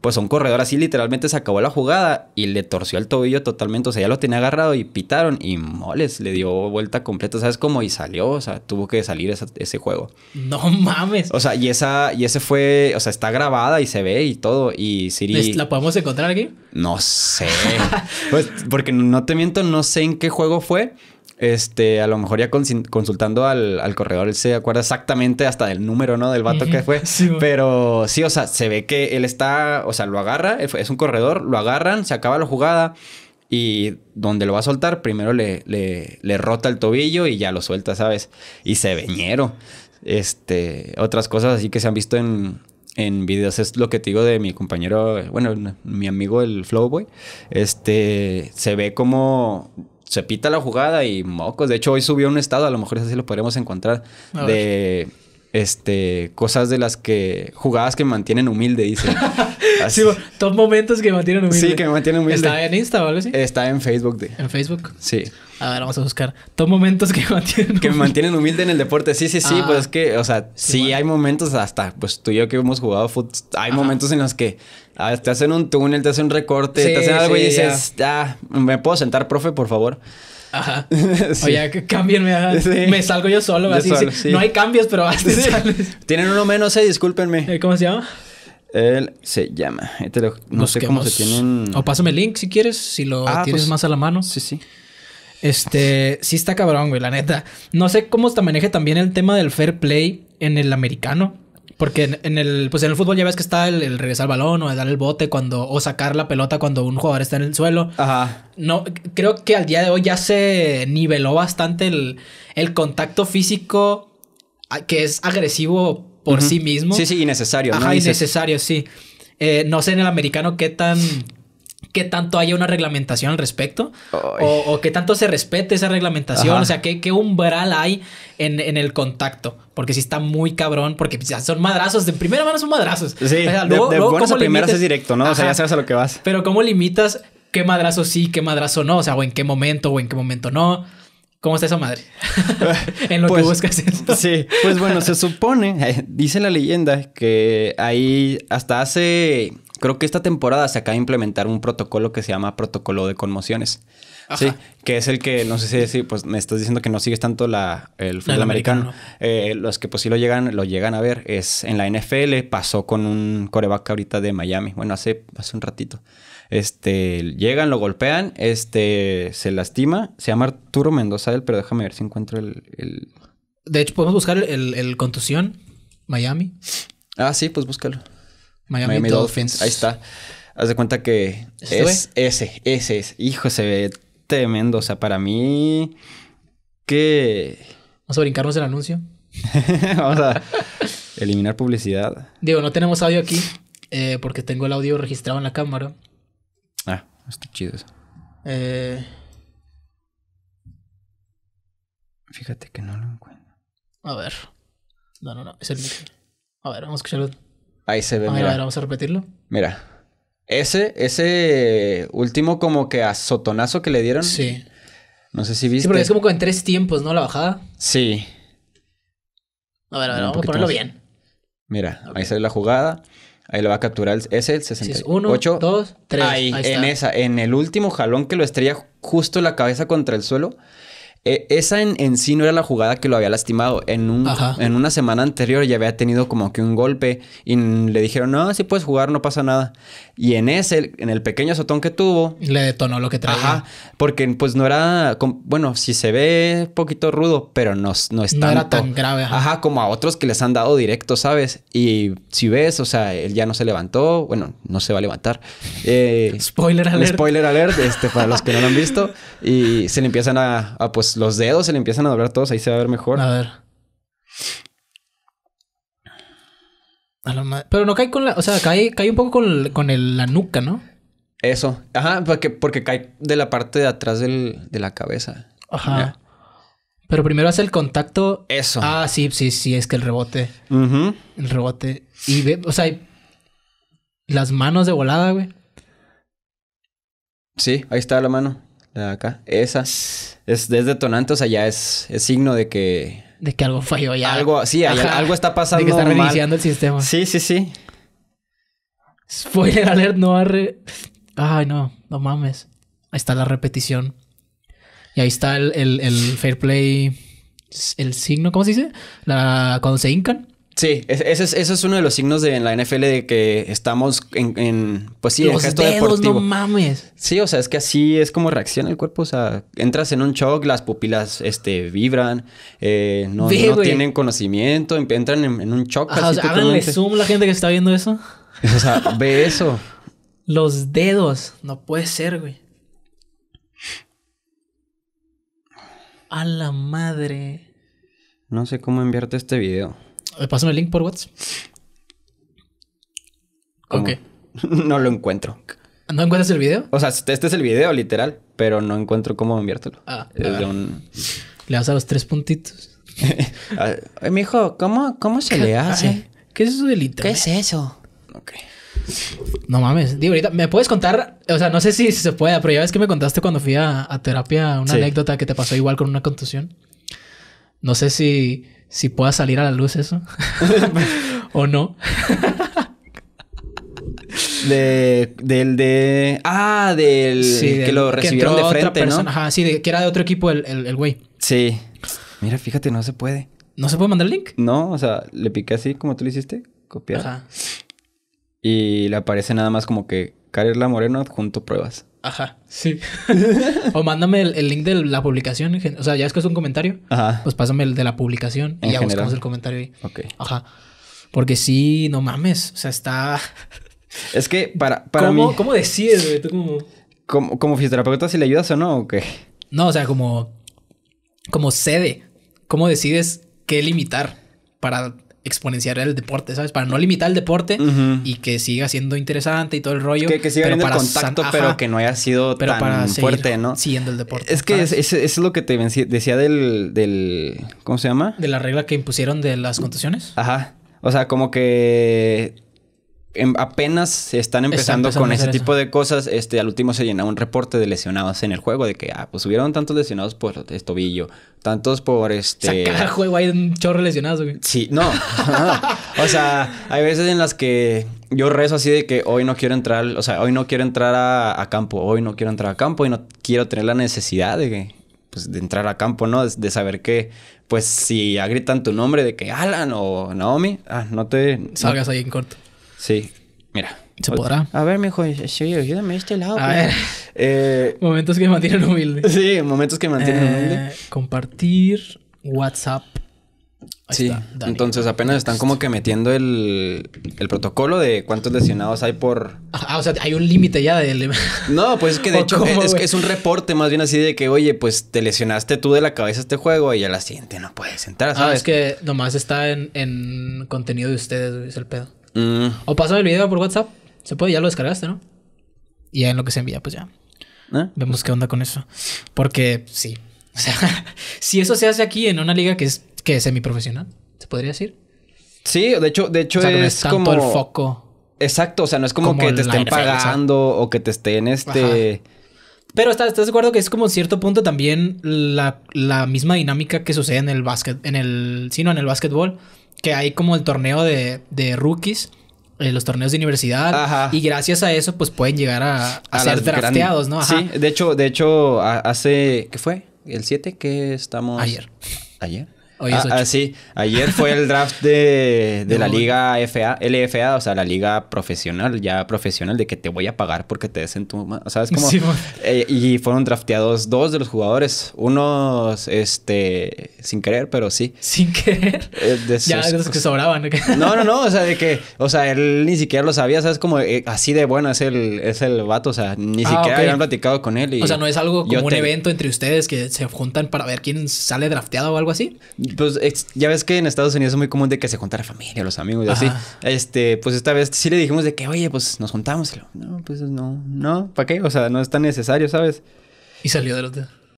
pues un corredor así literalmente se acabó la jugada y le torció el tobillo totalmente, o sea, ya lo tenía agarrado y pitaron y moles, le dio vuelta completa, ¿sabes cómo? Y salió, o sea, tuvo que salir ese juego. No mames. O sea, y esa y ese fue, o sea, está grabada y se ve y todo y Siri ¿La podemos encontrar aquí? No sé. pues porque no te miento, no sé en qué juego fue. Este, a lo mejor ya consultando al, corredor, él se acuerda exactamente hasta del número, ¿no? Del vato que fue. Pero sí, o sea, se ve que él está, o sea, lo agarra, es un corredor, lo agarran, se acaba la jugada y donde lo va a soltar, primero le, le rota el tobillo y ya lo suelta, ¿sabes? Y se veñero. Este, otras cosas así que se han visto en, en videos es lo que te digo de mi compañero, bueno, mi amigo el Flowboy, este, se ve como se pita la jugada y mocos. De hecho, hoy subió un estado, a lo mejor así lo podremos encontrar, de este, cosas de las que, jugadas que mantienen humilde, dice. Así. sí, momentos que mantienen humilde. Sí, que me mantienen humilde. ¿Está en Insta o algo así? Está en Facebook. ¿En Facebook? Sí. A ver, vamos a buscar. Todos momentos que mantienen humilde. Que me mantienen humilde en el deporte. Sí, sí, sí. Ah. pues es que, o sea, sí, hay momentos hasta, pues tú y yo que hemos jugado fútbol, hay momentos en los que ah, te hacen un túnel, te hacen un recorte, te hacen algo y dices, ah, me puedo sentar, profe, por favor. Ajá. Oye, cámbienme. Me salgo yo solo. así, No hay cambios, pero Tienen uno menos, eh, discúlpenme. Eh, ¿Cómo se llama? Él se llama. no sé cómo se tienen. O pásame el link si quieres, si lo ah, tienes pues, más a la mano. Sí, sí. Este, sí está cabrón, güey, la neta. No sé cómo se maneje también el tema del fair play en el americano. Porque en, el, pues en el fútbol ya ves que está el, regresar el balón o el dar el bote cuando, o sacar la pelota cuando un jugador está en el suelo. Ajá. No, creo que al día de hoy ya se niveló bastante el, contacto físico que es agresivo por sí mismo. Sí, sí, innecesario. Ajá, innecesario, sí. Eh, no sé en el americano qué tan qué tanto haya una reglamentación al respecto o, o, qué tanto se respete esa reglamentación, o sea, qué, umbral hay en, el contacto, porque si está muy cabrón, porque son madrazos, de primera mano son madrazos. de, buenas es directo, ¿no? O sea, ya sabes a lo que vas. Pero ¿cómo limitas qué madrazo sí, qué madrazo no? O sea, o en qué momento o en qué momento no. ¿Cómo está eso, madre? en lo que pues, buscas. Sí, pues bueno, se supone, eh, dice la leyenda, que ahí hasta hace, creo que esta temporada se acaba de implementar un protocolo que se llama protocolo de conmociones. Sí, que es el que, no sé si pues me estás diciendo que no sigues tanto la, el fútbol americano. Eh, los que pues sí lo llegan, lo llegan a ver. Es en la NFL, pasó con un coreback ahorita de Miami, bueno, hace, hace un ratito. Este, llegan, lo golpean, este, se lastima. Se llama Arturo Mendoza, él, pero déjame ver si encuentro el... De hecho, podemos buscar el, contusión, Miami. Ah, sí, pues búscalo. Miami, Dolphins. Ahí está. Haz de cuenta que es este ese, ese es. Hijo, se ve tremendo. O sea, para mí. Que. Vamos a brincarnos el anuncio. Vamos a eliminar publicidad. Digo, no tenemos audio aquí. Eh, porque tengo el audio registrado en la cámara. Ah, está chido eso. Eh, Fíjate que no lo encuentro. A ver. No, no, no. Es el micro. A ver, vamos a escucharlo. Ahí se ve. A ver, mira. a ver, vamos a repetirlo. Mira. Ese, ese último como que azotonazo que le dieron. Sí. No sé si viste. Sí, pero es como en tres tiempos, ¿no? La bajada. Sí. A ver, a ver, vamos a ponerlo bien. Mira, ahí sale la jugada. Ahí lo va a capturar ese, el 68. 1, 2, 3. Ahí, en esa, en el último jalón que lo estrella justo la cabeza contra el suelo. E, esa en, en, sí no era la jugada que lo había lastimado. En, un, en una semana anterior ya había tenido como que un golpe y le dijeron, no, si puedes jugar, no pasa nada. Y en ese, en el pequeño azotón que tuvo... Le detonó lo que traía. Ajá, porque pues no era... Bueno, si se ve un poquito rudo, pero no, no es no era tan grave. Ajá. como a otros que les han dado directo, ¿sabes? Y si ves, o sea, él ya no se levantó. Bueno, no se va a levantar. Eh, spoiler alert. Spoiler alert, este, para los que no lo han visto. Y se le empiezan a, a pues los, dedos se le empiezan a doblar todos, ahí se va a ver mejor. A ver. Pero no cae con la. O sea, cae, cae un poco con, la nuca, ¿no? Eso. Ajá, porque, cae de la parte de atrás de la cabeza. Ajá. Pero primero hace el contacto. Eso. Ah, sí, sí, sí, es que el rebote. El rebote. Y ve, o sea, las manos de volada, güey. Sí, ahí está la mano de acá, esa, es, detonante, o sea, ya es, es signo de que... De que algo falló ya. Algo, sí, algo está pasando. De que está reiniciando el sistema. Sí, sí, sí. Spoiler alert, no arre. Ay, no, no mames. Ahí está la repetición. Y ahí está el, el, fair play. El signo, ¿cómo se dice? La, cuando se hincan. Sí, ese es, uno de los signos de en la NFL de que estamos en, pues sí, los gesto dedos, no mames. Sí, o sea, es que así es como reacciona el cuerpo, o sea, entras en un shock, las pupilas este vibran, eh, no, tienen conocimiento, em, entran en, un shock. o sea, zoom la gente que está viendo eso. O sea, ve eso. Los dedos, no puede ser, güey. A la madre. No sé cómo enviarte este video. Eh, paso el link por WhatsApp. no lo encuentro. ¿No encuentras el video? O sea, este es el video, literal, pero no encuentro cómo enviártelo. Ah, ah. Le das a los tres puntitos. Mi hijo, ¿cómo, ¿cómo se le hace? ¿Qué es eso de internet? ¿Qué es eso? Ok. No mames. Digo, ahorita, ¿me puedes contar? O sea, no sé si, se puede, pero ya ves que me contaste cuando fui a, terapia una anécdota que te pasó igual con una contusión. No sé si si pueda salir a la luz eso o no. de, del de. Ah, del. que lo recibieron de frente, ¿no? Ajá, sí, que era de otro equipo el, güey. Sí. Mira, fíjate, no se puede. ¿No se puede mandar el link? No, o sea, le piqué así como tú lo hiciste, copiar. Ajá. Y le aparece nada más como que Carla Moreno adjunto pruebas. Ajá, sí. o mándame el, link de la publicación. O sea, ya es que es un comentario. Ajá. Pues pásame el de la publicación y ya buscamos el comentario ahí. Ok. Ajá. Porque sí, no mames. O sea, está. Es que para, para ¿Cómo, mí... ¿Cómo decides, güey? ¿Tú como... Como, fisioterapeuta si le ayudas o no o qué? No, o sea, como... Como sede. ¿Cómo decides qué limitar para exponenciar el deporte, ¿sabes? Para no limitar el deporte y que siga siendo interesante y todo el rollo. Que, siga contacto, pero que no haya sido tan fuerte, ¿no? Siguiendo el deporte. Es que es, es, lo que te decía del, del. ¿Cómo se llama? De la regla que impusieron de las contusiones. Ajá. O sea, como que Em, apenas se están empezando, con ese tipo de cosas. Este, al último se llena un reporte de lesionados en el juego, de que, ah, pues hubieron tantos lesionados por el tobillo, tantos por este. O juego hay un chorro lesionado, güey. Sí, no. o sea, hay veces en las que yo rezo así de que hoy no quiero entrar, o sea, hoy no quiero entrar a, campo, hoy no quiero entrar a campo y no quiero tener la necesidad de que pues, de entrar a campo, ¿no? De, saber que, pues, si agritan gritan tu nombre de que Alan o Naomi, ah, no te... Salgas ahí en corto. Sí. Mira. ¿Se podrá? A ver, mijo, sí, ayúdame a este lado. A pues. ver. Eh, momentos que mantienen humilde. Sí, momentos que mantienen eh, humilde. Compartir WhatsApp. Ahí sí, entonces apenas están como que metiendo el, protocolo de cuántos lesionados hay por... Ah, o sea, hay un límite ya del... No, pues es que de hecho es, es un reporte más bien así de que, oye, pues te lesionaste tú de la cabeza este juego y ya la siguiente no puedes entrar, ah, ¿sabes? Ah, es que nomás está en, en contenido de ustedes, es el pedo. Mm. O pásame el video por WhatsApp. Se puede, ya lo descargaste, ¿no? Y en lo que se envía, pues ya. ¿Eh? Vemos qué onda con eso. Porque sí. O sea, si eso se hace aquí en una liga que es, que es semiprofesional, ¿se podría decir? Sí, de hecho, de hecho es, como el foco. Exacto, o sea, no es como, que te estén pagando o, que te estén este. Pero estás, estás de acuerdo que es como cierto punto también la, misma dinámica que sucede en el básquet, en el, sino en el básquetbol que hay como el torneo de, de rookies eh, los torneos de universidad y gracias a eso pues pueden llegar a, ser drafteados, ¿no? Sí, de hecho, de hecho hace ¿qué fue? ¿El 7 que estamos ayer? Ayer. Ah, ah sí. Ayer fue el draft de, la liga FA, LFA, o sea, la liga profesional, ya profesional, de que te voy a pagar porque te des en tu... O sea, es eh, y fueron drafteados dos de los jugadores. Unos, este, sin querer, pero sí. Sin querer. Eh, ya, los que sobraban. no, no, no, o sea, de que, o sea, él ni siquiera lo sabía, ¿sabes? Como eh, así de bueno es el, es el vato, o sea, ni ah, siquiera habían platicado con él. o sea, no es algo como un evento entre ustedes que se juntan para ver quién sale drafteado o algo así pues ya ves que en Estados Unidos es muy común de que se la familia, los amigos y así. Este, pues esta vez sí le dijimos de que, oye, pues nos juntamos. No, pues no, no, ¿para qué? O sea, no es tan necesario, ¿sabes? Y salió del hotel.